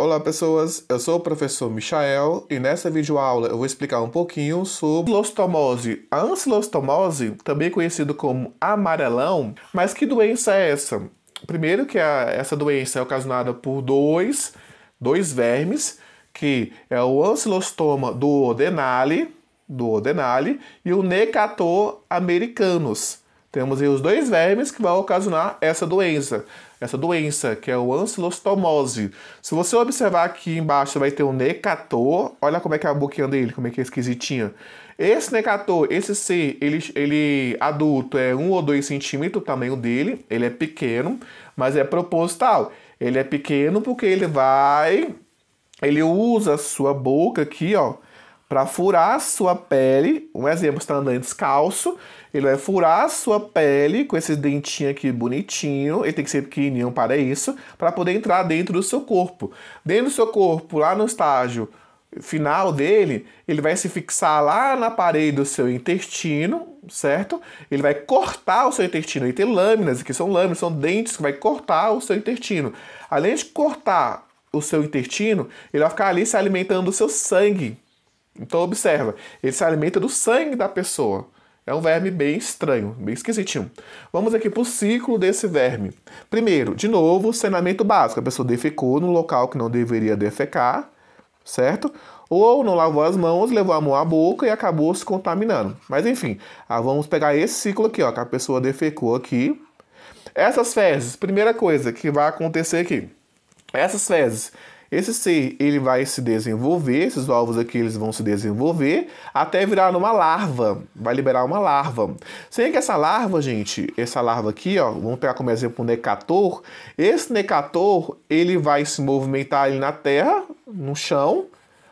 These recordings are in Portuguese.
Olá pessoas, eu sou o professor Michael e nessa videoaula eu vou explicar um pouquinho sobre ansilostomose. A ansilostomose, também conhecido como amarelão, mas que doença é essa? Primeiro que a, essa doença é ocasionada por dois, dois vermes, que é o ancilostoma do Odenale, do Odenale e o Necator americanus. Temos aí os dois vermes que vão ocasionar essa doença. Essa doença, que é o ancilostomose. Se você observar aqui embaixo, vai ter um necator. Olha como é que é a boquinha dele, como é que é esquisitinha. Esse necator, esse C, ele, ele adulto é 1 ou 2 centímetros o tamanho dele. Ele é pequeno, mas é proposital. Ele é pequeno porque ele vai... Ele usa a sua boca aqui, ó para furar a sua pele. Um exemplo, está andando descalço, ele vai furar a sua pele com esse dentinho aqui bonitinho. Ele tem que ser pequenininho para isso, para poder entrar dentro do seu corpo. Dentro do seu corpo, lá no estágio final dele, ele vai se fixar lá na parede do seu intestino, certo? Ele vai cortar o seu intestino. E tem lâminas, que são lâminas, são dentes que vai cortar o seu intestino. Além de cortar o seu intestino, ele vai ficar ali se alimentando do seu sangue, então observa, ele se alimenta do sangue da pessoa. É um verme bem estranho, bem esquisitinho. Vamos aqui para o ciclo desse verme. Primeiro, de novo, saneamento básico. A pessoa defecou no local que não deveria defecar, certo? Ou não lavou as mãos, levou a mão à boca e acabou se contaminando. Mas enfim, ah, vamos pegar esse ciclo aqui, ó, que a pessoa defecou aqui. Essas fezes, primeira coisa que vai acontecer aqui. Essas fezes esse ser ele vai se desenvolver, esses ovos aqui eles vão se desenvolver até virar uma larva, vai liberar uma larva. Sem que essa larva, gente, essa larva aqui, ó, vamos pegar como exemplo um necator. Esse necator ele vai se movimentar ali na terra, no chão,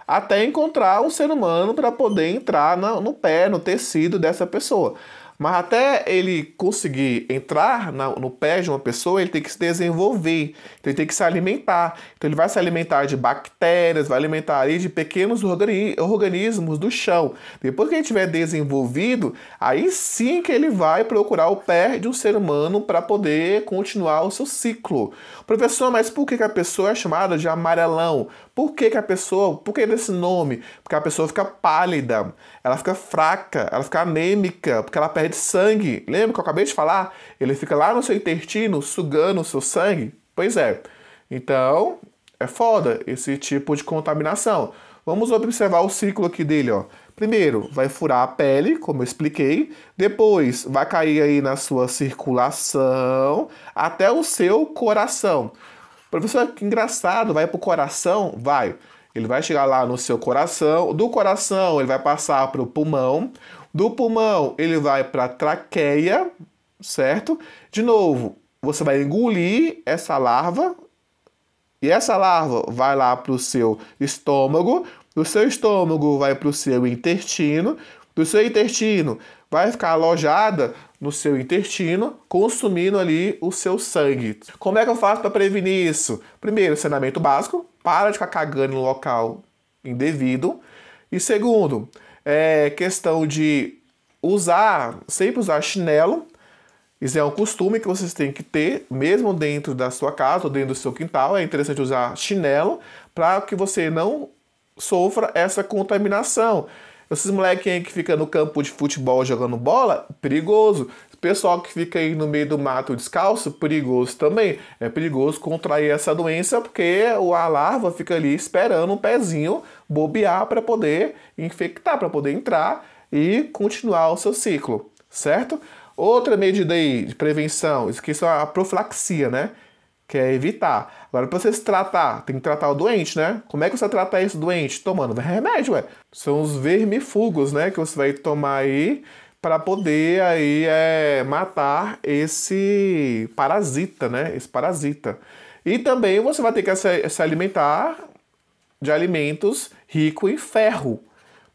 até encontrar um ser humano para poder entrar no pé, no tecido dessa pessoa. Mas até ele conseguir entrar no pé de uma pessoa, ele tem que se desenvolver, então ele tem que se alimentar. Então ele vai se alimentar de bactérias, vai alimentar ali de pequenos organi organismos do chão. Depois que ele tiver desenvolvido, aí sim que ele vai procurar o pé de um ser humano para poder continuar o seu ciclo. Professor, mas por que, que a pessoa é chamada de amarelão? Por que, que a pessoa, por que desse nome? Porque a pessoa fica pálida, ela fica fraca, ela fica anêmica, porque ela perde de sangue. Lembra que eu acabei de falar? Ele fica lá no seu intestino sugando o seu sangue? Pois é. Então, é foda esse tipo de contaminação. Vamos observar o ciclo aqui dele, ó. Primeiro, vai furar a pele, como eu expliquei. Depois, vai cair aí na sua circulação até o seu coração. Professor, que engraçado, vai pro coração? Vai. Ele vai chegar lá no seu coração, do coração ele vai passar para o pulmão, do pulmão ele vai para a traqueia, certo? De novo, você vai engolir essa larva e essa larva vai lá para o seu estômago, do seu estômago vai para o seu intestino, do seu intestino vai ficar alojada no seu intestino, consumindo ali o seu sangue. Como é que eu faço para prevenir isso? Primeiro, saneamento básico, para de ficar cagando no local indevido. E segundo, é questão de usar, sempre usar chinelo. Isso é um costume que vocês têm que ter, mesmo dentro da sua casa ou dentro do seu quintal. É interessante usar chinelo para que você não sofra essa contaminação. Esses moleques que fica no campo de futebol jogando bola, perigoso. Pessoal que fica aí no meio do mato descalço, perigoso também. É perigoso contrair essa doença porque a larva fica ali esperando um pezinho bobear para poder infectar, para poder entrar e continuar o seu ciclo, certo? Outra medida aí de prevenção, isso esqueçam a profilaxia, né? Que é evitar. Agora, para você se tratar, tem que tratar o doente, né? Como é que você trata esse doente? Tomando remédio, ué. São os vermifugos, né? Que você vai tomar aí para poder aí é, matar esse parasita, né? Esse parasita. E também você vai ter que se, se alimentar de alimentos ricos em ferro.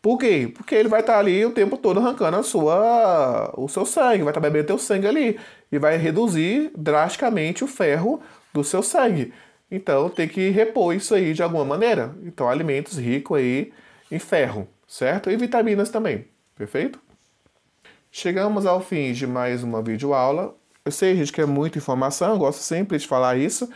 Por quê? Porque ele vai estar tá ali o tempo todo arrancando a sua, o seu sangue, vai estar tá bebendo teu sangue ali e vai reduzir drasticamente o ferro do seu sangue. Então tem que repor isso aí de alguma maneira. Então alimentos ricos aí em ferro, certo? E vitaminas também, perfeito? Chegamos ao fim de mais uma videoaula. Eu sei, gente, que é muita informação, eu gosto sempre de falar isso.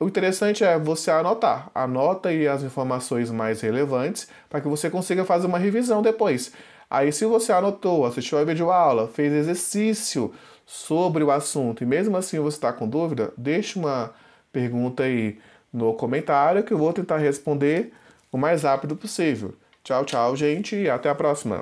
O interessante é você anotar. Anota aí as informações mais relevantes para que você consiga fazer uma revisão depois. Aí, se você anotou, assistiu a videoaula, fez exercício sobre o assunto e mesmo assim você está com dúvida, deixe uma pergunta aí no comentário que eu vou tentar responder o mais rápido possível. Tchau, tchau, gente, e até a próxima!